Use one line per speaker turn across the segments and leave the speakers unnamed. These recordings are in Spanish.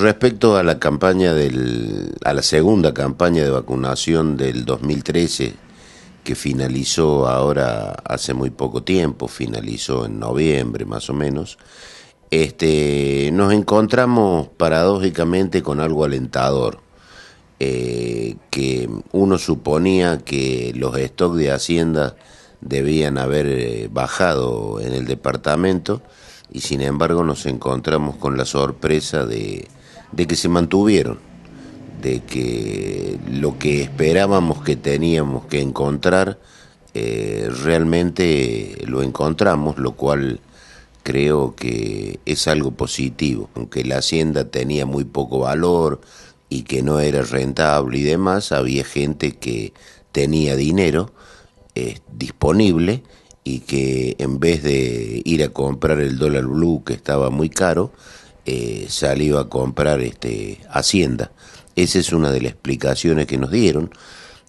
Respecto a la campaña del, a la segunda campaña de vacunación del 2013 que finalizó ahora hace muy poco tiempo, finalizó en noviembre más o menos, este, nos encontramos paradójicamente con algo alentador, eh, que uno suponía que los stocks de hacienda debían haber eh, bajado en el departamento y sin embargo nos encontramos con la sorpresa de de que se mantuvieron, de que lo que esperábamos que teníamos que encontrar, eh, realmente lo encontramos, lo cual creo que es algo positivo, aunque la hacienda tenía muy poco valor y que no era rentable y demás, había gente que tenía dinero eh, disponible y que en vez de ir a comprar el dólar blue que estaba muy caro, eh, salió a comprar este, Hacienda. Esa es una de las explicaciones que nos dieron.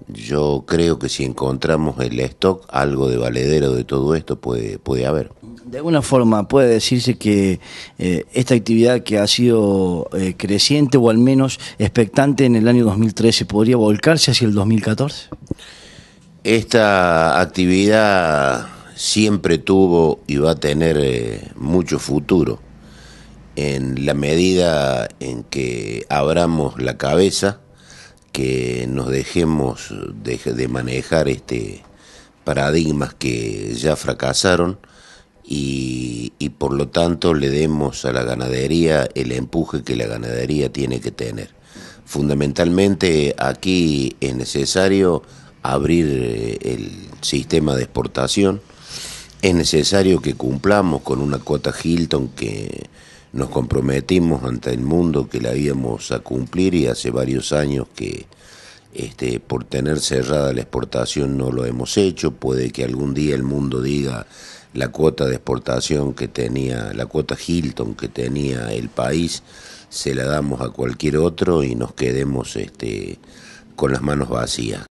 Yo creo que si encontramos el stock, algo de valedero de todo esto puede, puede haber.
De alguna forma, puede decirse que eh, esta actividad que ha sido eh, creciente o al menos expectante en el año 2013 podría volcarse hacia el 2014.
Esta actividad siempre tuvo y va a tener eh, mucho futuro en la medida en que abramos la cabeza, que nos dejemos de, manejar este paradigmas que ya fracasaron y por lo tanto le demos a la ganadería el empuje que la ganadería tiene que tener. Fundamentalmente aquí es necesario abrir eh, el sistema de exportación, es necesario que cumplamos con una cuota Hilton que nos comprometimos ante el mundo que la íbamos a cumplir y hace varios años que este, por tener cerrada la exportación no lo hemos hecho. Puede que algún día el mundo diga la cuota de exportación que tenía, la cuota Hilton que tenía el país, se la damos a cualquier otro y nos quedemos este, con las manos vacías.